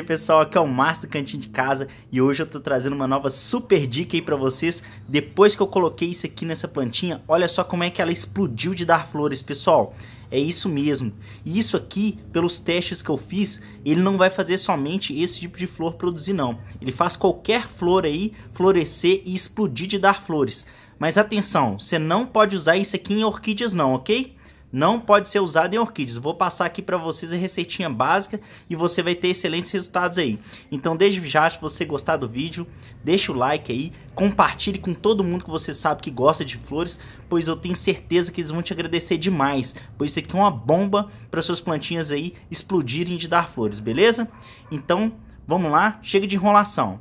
E aí pessoal, aqui é o Márcio do Cantinho de Casa e hoje eu tô trazendo uma nova super dica aí pra vocês. Depois que eu coloquei isso aqui nessa plantinha, olha só como é que ela explodiu de dar flores, pessoal. É isso mesmo. E isso aqui, pelos testes que eu fiz, ele não vai fazer somente esse tipo de flor produzir não. Ele faz qualquer flor aí florescer e explodir de dar flores. Mas atenção, você não pode usar isso aqui em orquídeas não, ok? não pode ser usado em orquídeas. Vou passar aqui para vocês a receitinha básica e você vai ter excelentes resultados aí. Então desde já, se você gostar do vídeo, deixa o like aí, compartilhe com todo mundo que você sabe que gosta de flores, pois eu tenho certeza que eles vão te agradecer demais, pois isso aqui é uma bomba para suas plantinhas aí explodirem de dar flores, beleza? Então, vamos lá, chega de enrolação.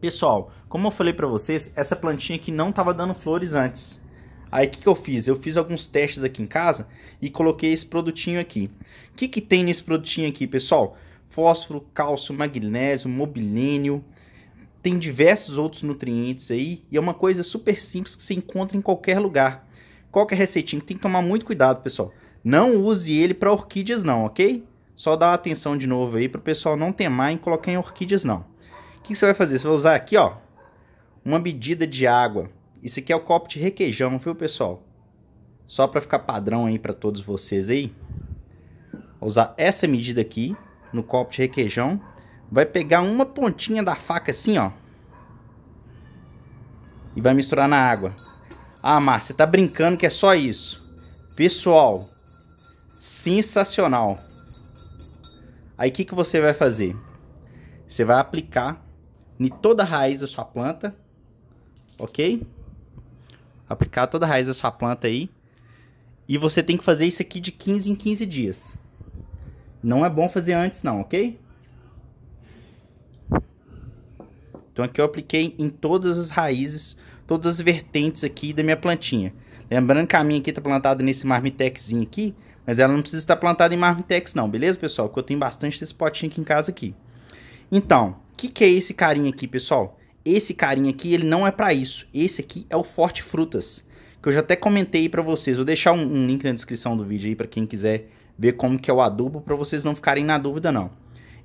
Pessoal, como eu falei para vocês, essa plantinha aqui não estava dando flores antes. Aí o que, que eu fiz? Eu fiz alguns testes aqui em casa e coloquei esse produtinho aqui. O que, que tem nesse produtinho aqui, pessoal? Fósforo, cálcio, magnésio, mobilênio, tem diversos outros nutrientes aí e é uma coisa super simples que você encontra em qualquer lugar. Qualquer que tem que tomar muito cuidado, pessoal. Não use ele para orquídeas não, ok? Só dá atenção de novo aí para o pessoal não temar em colocar em orquídeas não. O que, que você vai fazer? Você vai usar aqui, ó, uma medida de água isso aqui é o copo de requeijão, viu, pessoal? Só para ficar padrão aí para todos vocês aí. Vou usar essa medida aqui no copo de requeijão. Vai pegar uma pontinha da faca assim, ó. E vai misturar na água. Ah, Márcia, tá brincando que é só isso. Pessoal, sensacional. Aí o que, que você vai fazer? Você vai aplicar em toda a raiz da sua planta, ok? aplicar toda a raiz da sua planta aí. E você tem que fazer isso aqui de 15 em 15 dias. Não é bom fazer antes não, ok? Então aqui eu apliquei em todas as raízes, todas as vertentes aqui da minha plantinha. Lembrando que a minha aqui tá plantada nesse marmitexzinho aqui, mas ela não precisa estar plantada em marmitex não, beleza, pessoal? Porque eu tenho bastante desse potinho aqui em casa aqui. Então, o que, que é esse carinha aqui, pessoal? Esse carinha aqui, ele não é para isso. Esse aqui é o Forte Frutas, que eu já até comentei para vocês. Vou deixar um, um, link na descrição do vídeo aí para quem quiser ver como que é o adubo para vocês não ficarem na dúvida não.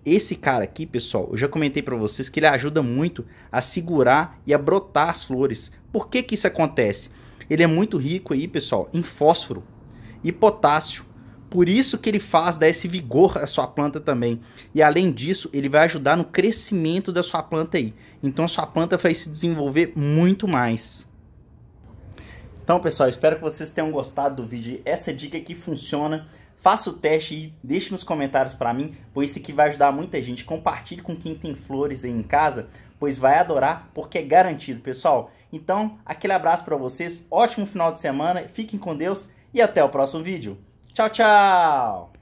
Esse cara aqui, pessoal, eu já comentei para vocês que ele ajuda muito a segurar e a brotar as flores. Por que que isso acontece? Ele é muito rico aí, pessoal, em fósforo e potássio. Por isso que ele faz, dar esse vigor à sua planta também. E além disso, ele vai ajudar no crescimento da sua planta aí. Então a sua planta vai se desenvolver muito mais. Então pessoal, espero que vocês tenham gostado do vídeo. Essa dica aqui funciona. Faça o teste e deixe nos comentários para mim, pois isso aqui vai ajudar muita gente. Compartilhe com quem tem flores aí em casa, pois vai adorar, porque é garantido, pessoal. Então, aquele abraço para vocês, ótimo final de semana, fiquem com Deus e até o próximo vídeo. Tchau, tchau!